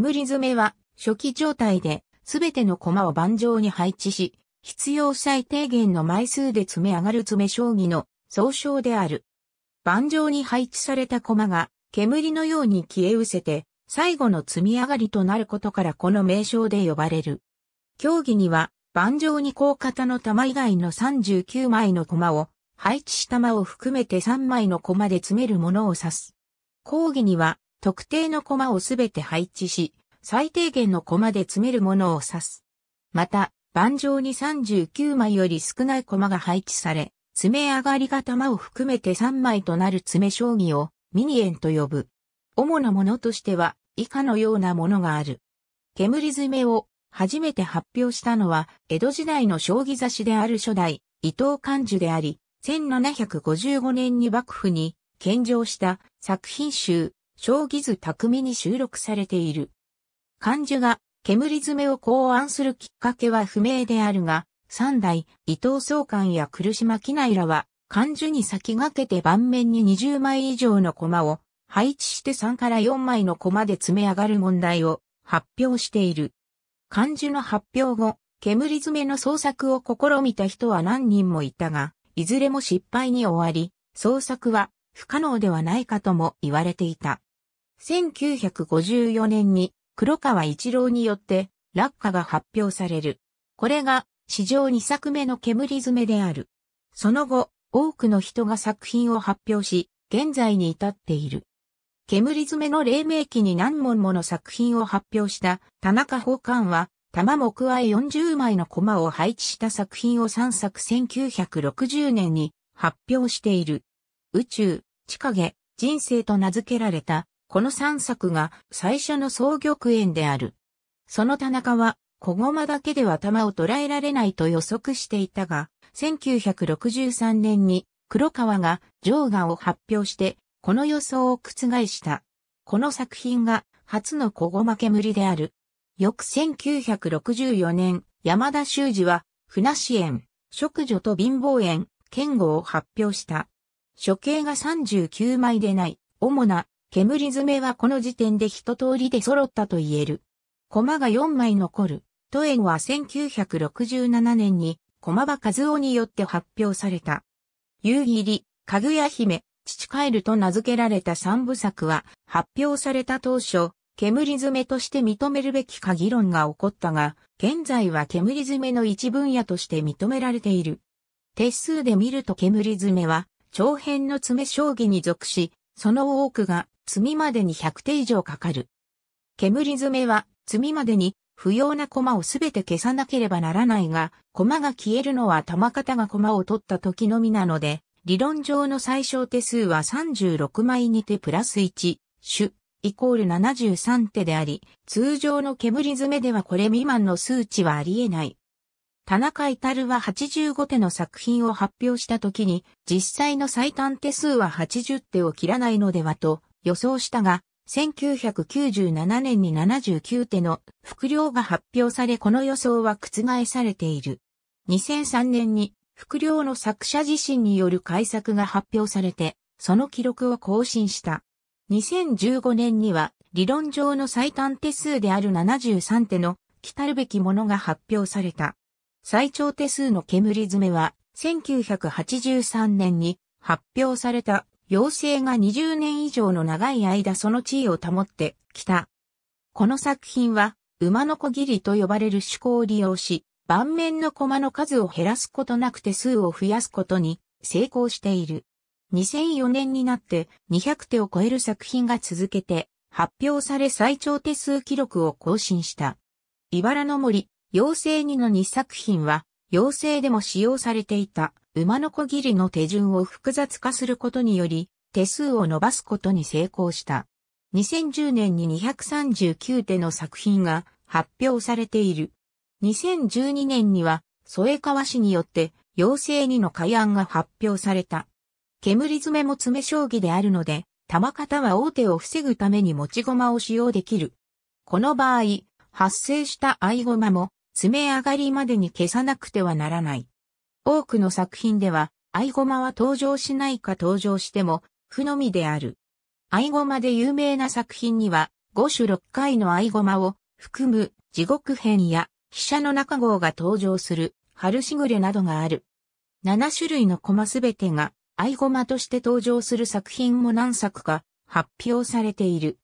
煙詰めは初期状態で全ての駒を盤上に配置し、必要最低限の枚数で詰め上がる詰将棋の総称である。盤上に配置された駒が煙のように消え失せて最後の積み上がりとなることからこの名称で呼ばれる。競技には盤上に高型の玉以外の39枚の駒を配置した玉を含めて3枚の駒で詰めるものを指す。講義には特定の駒をすべて配置し、最低限の駒で詰めるものを指す。また、盤上に39枚より少ない駒が配置され、詰め上がりが玉を含めて3枚となる詰め将棋をミニエンと呼ぶ。主なものとしては以下のようなものがある。煙詰めを初めて発表したのは江戸時代の将棋雑誌である初代伊藤寛樹であり、1755年に幕府に献上した作品集将棋図巧みに収録されている。漢字が煙詰めを考案するきっかけは不明であるが、三代、伊藤総監や来島機内らは、漢字に先駆けて盤面に20枚以上の駒を配置して3から4枚の駒で詰め上がる問題を発表している。漢字の発表後、煙詰めの創作を試みた人は何人もいたが、いずれも失敗に終わり、創作は不可能ではないかとも言われていた。1954年に黒川一郎によって落下が発表される。これが史上2作目の煙詰めである。その後、多くの人が作品を発表し、現在に至っている。煙詰めの黎明期に何問もの作品を発表した田中宝冠は、玉も加え40枚のコマを配置した作品を3作1960年に発表している。宇宙、地影、人生と名付けられたこの三作が最初の総玉園である。その田中は、小駒だけでは玉を捉えられないと予測していたが、1963年に黒川が上画を発表して、この予想を覆した。この作品が初の小駒煙である。翌1964年、山田修二は、船支援、食女と貧乏園、剣豪を発表した。処刑が39枚でない、主な煙詰めはこの時点で一通りで揃ったと言える。駒が4枚残る。都園は1967年に駒場和夫によって発表された。夕霧、かぐや姫、父帰ると名付けられた三部作は発表された当初、煙詰めとして認めるべきか議論が起こったが、現在は煙詰めの一分野として認められている。手数で見ると煙詰めは、長編の詰将棋に属し、その多くが積みまでに100手以上かかる。煙詰めは、積みまでに不要な駒をすべて消さなければならないが、駒が消えるのは玉方が駒を取った時のみなので、理論上の最小手数は36枚にてプラス1、種、イコール73手であり、通常の煙詰めではこれ未満の数値はありえない。田中至は85手の作品を発表した時に、実際の最短手数は80手を切らないのではと予想したが、1997年に79手の副量が発表されこの予想は覆されている。2003年に副量の作者自身による改作が発表されて、その記録を更新した。2015年には理論上の最短手数である73手の来たるべきものが発表された。最長手数の煙詰めは1983年に発表された妖精が20年以上の長い間その地位を保ってきた。この作品は、馬のこぎりと呼ばれる趣向を利用し、盤面の駒の数を減らすことなく手数を増やすことに成功している。2004年になって200手を超える作品が続けて発表され最長手数記録を更新した。茨の森、妖精2の2作品は、妖精でも使用されていた。馬のこぎりの手順を複雑化することにより、手数を伸ばすことに成功した。2010年に239手の作品が発表されている。2012年には、添川氏によって、妖精2の海案が発表された。煙詰めも詰将棋であるので、玉方は大手を防ぐために持ち駒を使用できる。この場合、発生した合駒も、詰め上がりまでに消さなくてはならない。多くの作品では、アイゴマは登場しないか登場しても、負のみである。アイゴマで有名な作品には、5種6回のアイゴマを含む地獄編や、飛車の中号が登場する春しぐれなどがある。7種類のコマすべてが、アイゴマとして登場する作品も何作か発表されている。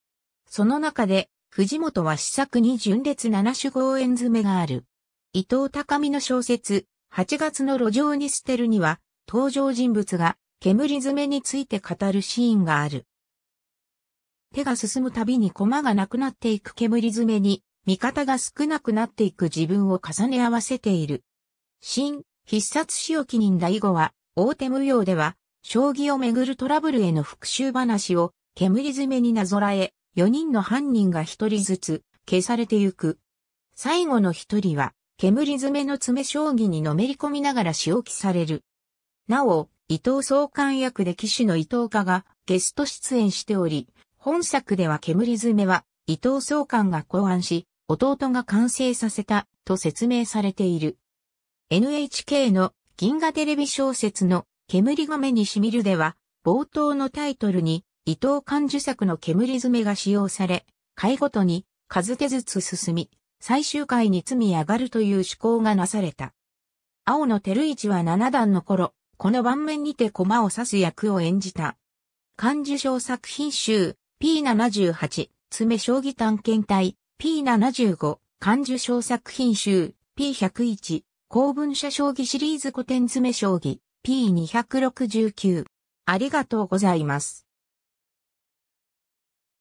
その中で、藤本は試作に純烈七種号演詰めがある。伊藤高美の小説、8月の路上に捨てるには、登場人物が煙詰めについて語るシーンがある。手が進むたびに駒がなくなっていく煙詰めに、味方が少なくなっていく自分を重ね合わせている。新、必殺仕置人第5は、大手無用では、将棋をめぐるトラブルへの復讐話を、煙詰めになぞらえ、4人の犯人が1人ずつ、消されてゆく。最後の1人は、煙詰めの詰将棋にのめり込みながら仕置きされる。なお、伊藤総監役で騎手の伊藤家がゲスト出演しており、本作では煙詰めは伊藤総監が考案し、弟が完成させたと説明されている。NHK の銀河テレビ小説の煙が目にしみるでは、冒頭のタイトルに伊藤漢樹作の煙詰めが使用され、回ごとに数手ずつ進み、最終回に積み上がるという趣向がなされた。青野照一は七段の頃、この盤面にて駒を指す役を演じた。漢字賞作品集 P78、爪将棋探検隊 P75、漢字賞作品集 P101、公文社将棋シリーズ古典爪将棋 P269。ありがとうございます。